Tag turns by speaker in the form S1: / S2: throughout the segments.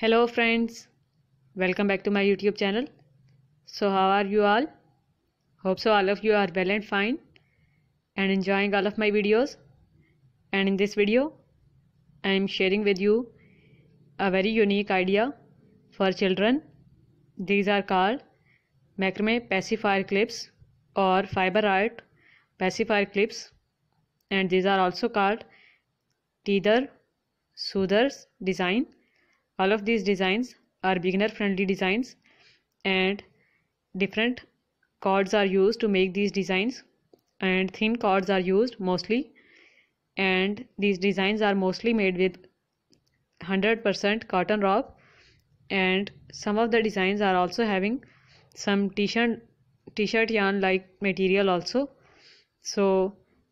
S1: hello friends welcome back to my youtube channel so how are you all hope so all of you are well and fine and enjoying all of my videos and in this video i am sharing with you a very unique idea for children these are called macrame pacifier clips or fiber art pacifier clips and these are also called teether soothers design all of these designs are beginner friendly designs and different cords are used to make these designs and thin cords are used mostly and these designs are mostly made with 100% cotton rope and some of the designs are also having some t-shirt t-shirt yarn like material also so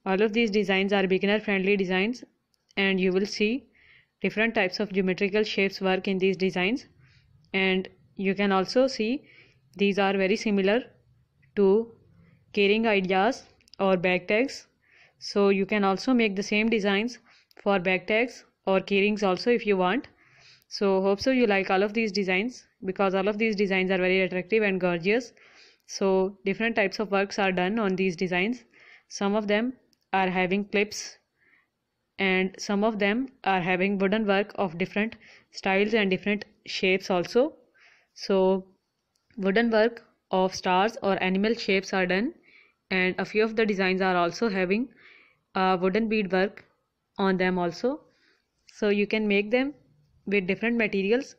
S1: all of these designs are beginner friendly designs and you will see different types of geometrical shapes work in these designs and you can also see these are very similar to carrying ideas or tags. so you can also make the same designs for tags or keyrings also if you want so hope so you like all of these designs because all of these designs are very attractive and gorgeous so different types of works are done on these designs some of them are having clips and some of them are having wooden work of different styles and different shapes also so wooden work of stars or animal shapes are done and a few of the designs are also having uh, wooden bead work on them also so you can make them with different materials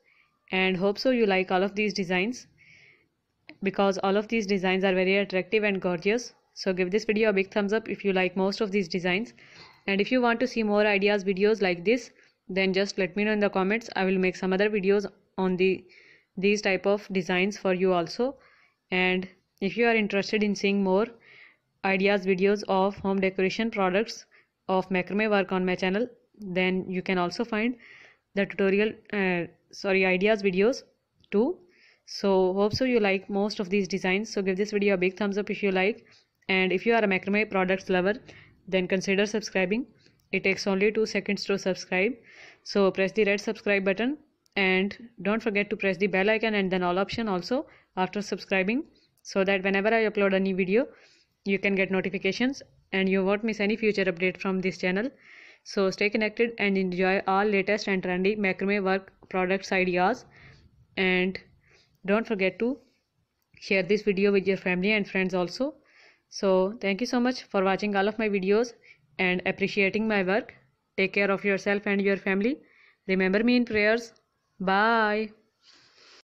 S1: and hope so you like all of these designs because all of these designs are very attractive and gorgeous so give this video a big thumbs up if you like most of these designs and if you want to see more ideas videos like this then just let me know in the comments i will make some other videos on the these type of designs for you also and if you are interested in seeing more ideas videos of home decoration products of macrame work on my channel then you can also find the tutorial uh, sorry ideas videos too so hope so you like most of these designs so give this video a big thumbs up if you like and if you are a macrame products lover then consider subscribing it takes only 2 seconds to subscribe so press the red subscribe button and don't forget to press the bell icon and then all option also after subscribing so that whenever I upload a new video you can get notifications and you won't miss any future update from this channel so stay connected and enjoy all latest and trendy macrame work products ideas and don't forget to share this video with your family and friends also so thank you so much for watching all of my videos and appreciating my work. Take care of yourself and your family. Remember me in prayers. Bye.